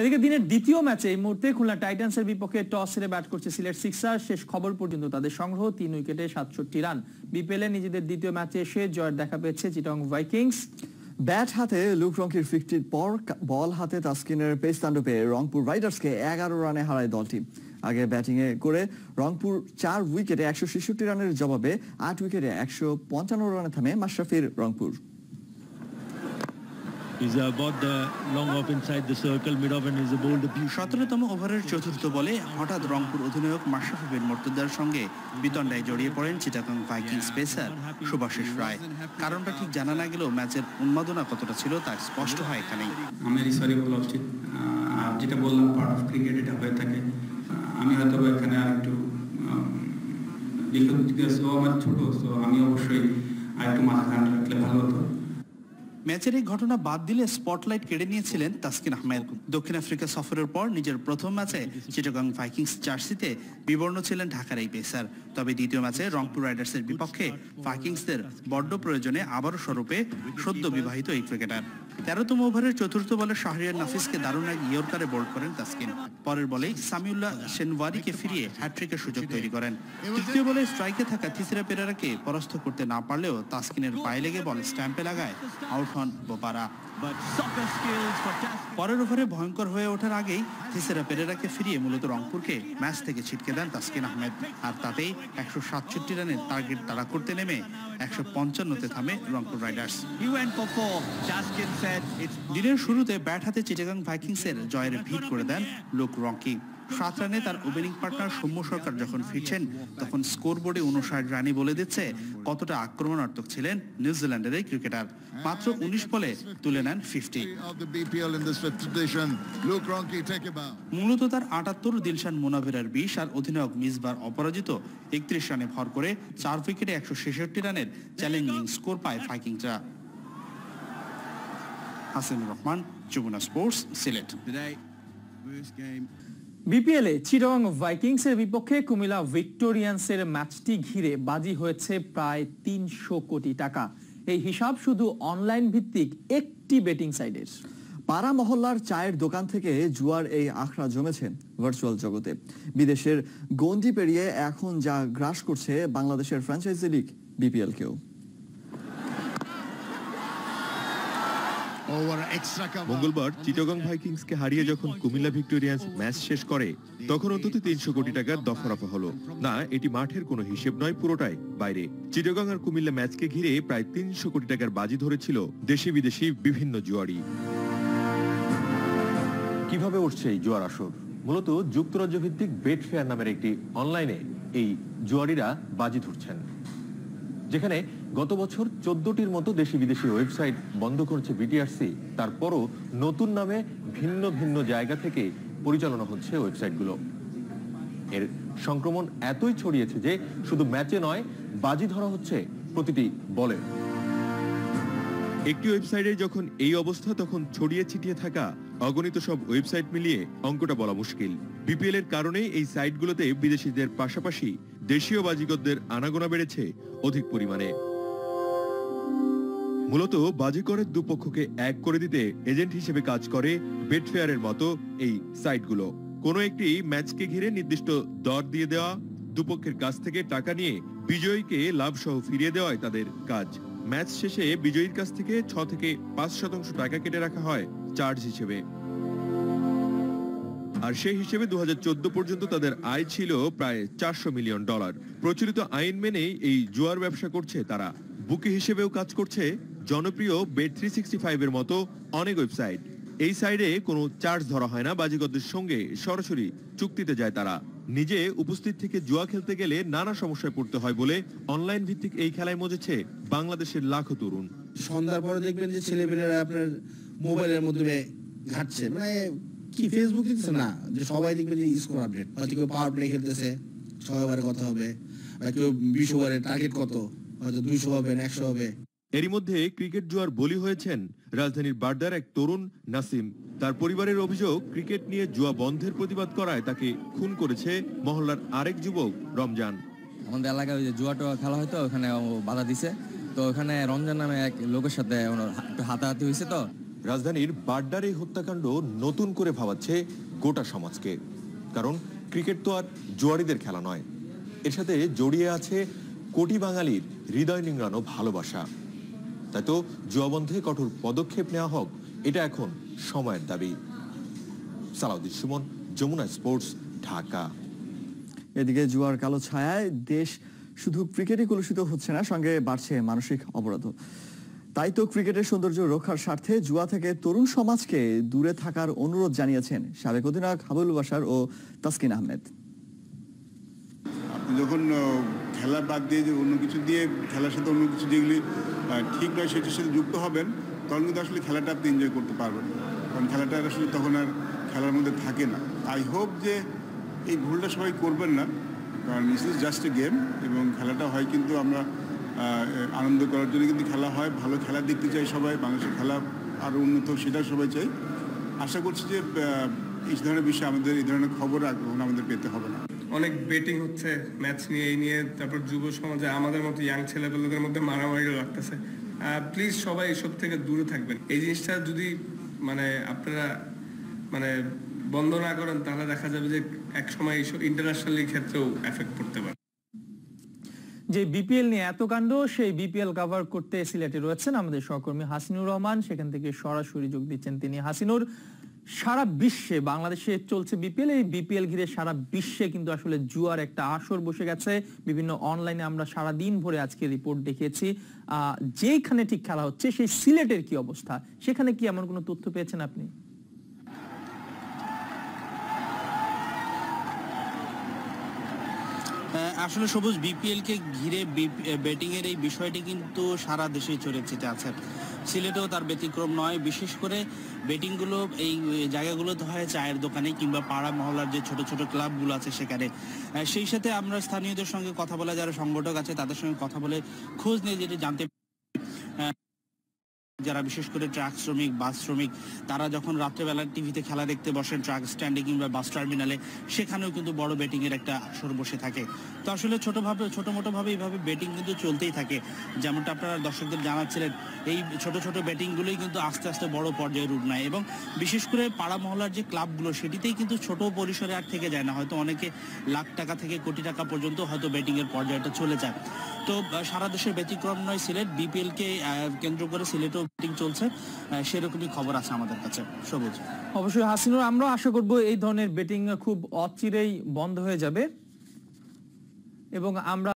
এদিকে দিনের দ্বিতীয় ম্যাচে এই মুহূর্তে খুলনা টাইটান্স এর বিপক্ষে টস হেরে ব্যাট করছে সিলেট সিক্সার শেষ খবর পর্যন্ত তাদের সংগ্রহ তিন উইকেটে সাতষট্টি রান বিপিএলে নিজেদের দ্বিতীয় ম্যাচে এসে জয়ের দেখা পেয়েছে চিটং ভাইকিংস ব্যাট হাতে লুক রঙ্কির ফিফটির পর বল হাতে তাস্কিনের পেস পেয়ে রংপুর রাইডার্সকে এগারো রানে হারায় দলটি আগে ব্যাটিং এ করে রংপুর চার উইকেটে একশো রানের জবাবে আট উইকেটে একশো রানে থামে মাশরাফির রংপুর সতেরোতম ওভারের চতুর্থ বলে হঠাৎ রংপুর অধিনায়ক মাশরাফি মর্তদার সঙ্গে বিতণ্ডায় জড়িয়ে পড়েন চিটাগং ভাইকিংস পেসার সুভাষিস রায় কারণটা ঠিক জানা না ম্যাচের উন্মাদনা কতটা ছিল তা স্পষ্ট হয় এখানেই সরি উচিত যেটা বললাম ক্রিকেট এটা হয়ে থাকে আমি হয়তো এখানে একটু ছোট আমি অবশ্যই আর মাথা ঠান্ডা রাখলে ভালো হতো ম্যাচের এই ঘটনা বাদ দিলে স্পটলাইট কেড়ে নিয়েছিলেন তাসকিন আহমেদ দক্ষিণ আফ্রিকা সফরের পর নিজের প্রথম ম্যাচে চিটাগং ভাইকিংস জার্সিতে বিবর্ণ ছিলেন ঢাকার এই পেসার তবে দ্বিতীয় ম্যাচে রংপুর রাইডার্সের বিপক্ষে ভাইকিংসদের বড্ড প্রয়োজনে আবারও স্বরূপে সদ্য বিবাহিত এই ক্রিকেটার তেরোতম ওভারের চতুর্থ বলে শাহরিয়ার নাফিসকে দারুণ এক ইয়র্কারে বোল্ড করেন তাসকিন পরের বলে সামিউল্লাহ সেনওয়ারিকে ফিরিয়ে হ্যাট্রিকের সুযোগ তৈরি করেন তৃতীয় বলে স্ট্রাইকে থাকা তিসিরা পেরারাকে পরাস্ত করতে না পারলেও তাসকিনের পায়ে লেগে বল স্ট্যাম্পে লাগায় আউট হন বোপারা পরের ওভারে ভয়ঙ্কর হয়ে ওঠার আগেই থিসেরা পেরেরাকে ফিরিয়ে মূলত রংপুরকে ম্যাচ থেকে ছিটকে দেন তাসকিন আহমেদ আর তাতেই একশো সাতষট্টি রানের টার্গেট তারা করতে নেমে একশো পঞ্চান্নতে থামে রংপুর রাইডার্স দিনের শুরুতে ব্যাট হাতে চিটাগাং ভাইকিংসের জয়ের ভিড় করে দেন লোক রঙ্কিং সাত রানে তার ওপেনিং পার্টনার সৌম্য সরকার যখন ফিরছেন তখন স্কোরবোর্ডে উনষাট রানই বলে দিচ্ছে কতটা আক্রমণাত্মক ছিলেন নিউজিল্যান্ডের এই ক্রিকেটার মাত্র উনিশ বলে তুলে নেন ফিফটি মূলত তার আটাত্তর দিলশান মোনাভেরার বিশ আর অধিনায়ক মিসবার অপরাজিত একত্রিশ রানে ভর করে চার উইকেটে একশো ছেষট্টি রানের চ্যালেঞ্জিং স্কোর পায় ফাইকিংটা হাসিনুর রহমান যমুনা স্পোর্টস সিলেট বিপিএলে চিরং ভাইকিংসের বিপক্ষে কুমিল্লা ভিক্টোরিয়ান্সের ম্যাচটি ঘিরে বাজি হয়েছে প্রায় তিনশো কোটি টাকা এই হিসাব শুধু অনলাইন ভিত্তিক একটি বেটিং সাইডের পাড়া মহল্লার চায়ের দোকান থেকে জুয়ার এই আখড়া জমেছে ভার্চুয়াল জগতে বিদেশের গন্ডি পেরিয়ে এখন যা গ্রাস করছে বাংলাদেশের ফ্র্যাঞ্চাইজি লিগ বিপিএলকেও মঙ্গলবার চিটাগং ভাইকিংসকে হারিয়ে যখন কুমিল্লা ভিক্টোরিয়ান্স ম্যাচ শেষ করে তখন অন্তত তিনশো কোটি টাকার দফারফা হলো না এটি মাঠের কোনো হিসেব নয় পুরোটাই বাইরে চিটগং আর কুমিল্লা ম্যাচকে ঘিরে প্রায় তিনশো কোটি টাকার বাজি ধরেছিল দেশি বিদেশি বিভিন্ন জুয়ারি কিভাবে উঠছে এই জুয়ার আসর মূলত যুক্তরাজ্য ভিত্তিক বেট ফেয়ার নামের একটি অনলাইনে এই জুয়ারিরা বাজি ধরছেন যেখানে গত বছর চোদ্দটির মতো দেশি বিদেশি ওয়েবসাইট বন্ধ করছে বিটিআরসি তারপরও নতুন নামে ভিন্ন ভিন্ন জায়গা থেকে পরিচালনা হচ্ছে ওয়েবসাইটগুলো এর সংক্রমণ এতই ছড়িয়েছে যে শুধু ম্যাচে নয় বাজি ধরা হচ্ছে প্রতিটি বলে একটি ওয়েবসাইটে যখন এই অবস্থা তখন ছড়িয়ে ছিটিয়ে থাকা অগণিত সব ওয়েবসাইট মিলিয়ে অঙ্কটা বলা মুশকিল বিপিএল এর কারণে এই সাইটগুলোতে বিদেশিদের পাশাপাশি দেশীয় বাজিগরদের আনাগোনা বেড়েছে অধিক পরিমাণে মূলত বাজিকরের দুপক্ষকে এক করে দিতে এজেন্ট হিসেবে কাজ করে বেটফেয়ারের মতো এই সাইটগুলো কোনো একটি ম্যাচকে ঘিরে নির্দিষ্ট দর দিয়ে দেওয়া দুপক্ষের কাছ থেকে টাকা নিয়ে বিজয়ীকে লাভ সহ ফিরিয়ে দেওয়াই তাদের কাজ ম্যাচ শেষে বিজয়ীর কাছ থেকে ছ থেকে পাঁচ শতাংশ টাকা কেটে রাখা হয় চার্জ হিসেবে আর সেই হিসেবে দু পর্যন্ত তাদের আয় ছিল প্রায় চারশো মিলিয়ন ডলার প্রচলিত আইন মেনেই এই জুয়ার ব্যবসা করছে তারা বুকে হিসেবেও কাজ করছে জনপ্রিয় বেড থ্রি সিক্সটি এর মতো অনেক ওয়েবসাইট এই সাইডে কোনো চার্জ ধরা হয় না বাজিকরদের সঙ্গে সরাসরি চুক্তিতে যায় তারা নিজে উপস্থিত থেকে জুয়া খেলতে গেলে নানা সমস্যায় পড়তে হয় বলে অনলাইন ভিত্তিক এই খেলায় মজেছে বাংলাদেশের লাখো তরুণ সন্ধ্যার পরে দেখবেন যে ছেলেমেয়েরা আপনার মোবাইলের মধ্যে ঘাটছে মানে কি ফেসবুক দিচ্ছে না যে সবাই দেখবে যে স্কোর আপডেট হয়তো কেউ পাওয়ার প্লে খেলতেছে ছয় ওভারে কত হবে বা কেউ বিশ ওভারে টার্গেট কত হয়তো দুইশো হবে একশো হবে এরই মধ্যে ক্রিকেট জুয়ার বলি হয়েছেন রাজধানীর বার্দার এক তরুণ নাসিম তার পরিবারের অভিযোগ ক্রিকেট নিয়ে জুয়া বন্ধের প্রতিবাদ করায় তাকে খুন করেছে মহল্লার আরেক যুবক রমজান আমাদের এলাকায় যে জুয়া টোয়া খেলা হয়তো ওখানে বাধা দিছে তো ওখানে রমজান নামে এক লোকের সাথে হাতাহাতি হয়েছে তো রাজধানীর বার্ডার এই হত্যাকাণ্ড নতুন করে ভাবাচ্ছে গোটা সমাজকে কারণ ক্রিকেট তো আর জুয়ারিদের খেলা নয় এর সাথে জড়িয়ে আছে কোটি বাঙালির হৃদয় নিংড়ানো ভালোবাসা তাই তো থেকে কঠোর পদক্ষেপ নেওয়া হোক এটা এখন সময়ের দাবি সালাউদ্দিন সুমন যমুনা স্পোর্টস ঢাকা এদিকে জুয়ার কালো ছায়ায় দেশ শুধু ক্রিকেটই কলুষিত হচ্ছে না সঙ্গে বাড়ছে মানসিক অপরাধ তাই তো ক্রিকেটের সৌন্দর্য রক্ষার স্বার্থে জুয়া থেকে তরুণ সমাজকে দূরে থাকার অনুরোধ জানিয়েছেন সাবেক অধিনায়ক হাবুল বাসার ও তাসকিন আহমেদ যখন খেলা বাদ দিয়ে যে অন্য কিছু দিয়ে খেলার সাথে অন্য কিছু যেগুলি ঠিক নয় সেটির সাথে যুক্ত হবেন তখন কিন্তু আসলে খেলাটা আপনি এনজয় করতে পারবেন কারণ খেলাটা আসলে তখন আর খেলার মধ্যে থাকে না আই হোপ যে এই ভুলটা সবাই করবেন না কারণ this is just a game এবং খেলাটা হয় কিন্তু আমরা আনন্দ করার জন্য কিন্তু খেলা হয় ভালো খেলা দেখতে চাই সবাই বাংলাদেশের খেলা আরও উন্নত সেটা সবাই চাই আশা করছি যে এই ধরনের বিষয়ে আমাদের এই ধরনের খবর আর আমাদের পেতে হবে না অনেক বেটিং হচ্ছে ম্যাচ নিয়ে এই নিয়ে তারপর যুব সমাজে আমাদের মতো ইয়াং ছেলেপেলেদের মধ্যে মারামারিও লাগতেছে প্লিজ সবাই এসব থেকে দূরে থাকবেন এই জিনিসটা যদি মানে আপনারা মানে বন্ধ না করেন তাহলে দেখা যাবে যে এক সময় এইসব ইন্টারন্যাশনালি ক্ষেত্রেও এফেক্ট পড়তে পারে যে বিপিএল নিয়ে এত কাণ্ড সেই বিপিএল কভার করতে সিলেটে রয়েছেন আমাদের সহকর্মী হাসিনুর রহমান সেখান থেকে সরাসরি যোগ দিচ্ছেন তিনি হাসিনুর সারা বিশ্বে বাংলাদেশে চলছে বিপিএল এই বিপিএল ঘিরে সারা বিশ্বে কিন্তু আসলে জুয়ার একটা আসর বসে গেছে বিভিন্ন অনলাইনে আমরা সারা দিন ভরে আজকে রিপোর্ট দেখিয়েছি যেইখানে ঠিক খেলা হচ্ছে সেই সিলেটের কি অবস্থা সেখানে কি এমন কোনো তথ্য পেয়েছেন আপনি আসলে সবুজ বিপিএলকে ঘিরে এর এই বিষয়টি কিন্তু সারা দেশে চলেছে আছে সিলেটেও তার ব্যতিক্রম নয় বিশেষ করে গুলো এই জায়গাগুলোতে হয় চায়ের দোকানে কিংবা পাড়া মহলার যে ছোট ছোট ক্লাবগুলো আছে সেখানে সেই সাথে আমরা স্থানীয়দের সঙ্গে কথা বলা যারা সংগঠক আছে তাদের সঙ্গে কথা বলে খোঁজ নিয়ে যেটি জানতে যারা বিশেষ করে ট্রাক শ্রমিক বাস শ্রমিক তারা যখন রাত্রেবেলা টিভিতে খেলা দেখতে বসেন ট্রাক স্ট্যান্ডে কিংবা বাস টার্মিনালে সেখানেও কিন্তু বড় বেটিংয়ের একটা আসর বসে থাকে তো আসলে ছোটোভাবে ছোটো মোটোভাবে এইভাবে বেটিং কিন্তু চলতেই থাকে যেমনটা আপনারা দর্শকদের জানাচ্ছিলেন এই ছোট ছোট ব্যাটিংগুলোই কিন্তু আস্তে আস্তে বড় পর্যায়ে রূপ নেয় এবং বিশেষ করে পাড়া মহলার যে ক্লাবগুলো সেটিতেই কিন্তু ছোট পরিসরে আর থেকে যায় না হয়তো অনেকে লাখ টাকা থেকে কোটি টাকা পর্যন্ত হয়তো ব্যাটিংয়ের পর্যায়টা চলে যায় তো সারা দেশের ব্যতিক্রম নয় সিলেট বিপিএলকে কেন্দ্র করে সিলেটও শুটিং চলছে সেরকমই খবর আছে আমাদের কাছে সবুজ অবশ্যই হাসিনুর আমরা আশা করব এই ধরনের বেটিং খুব অচিরেই বন্ধ হয়ে যাবে এবং আমরা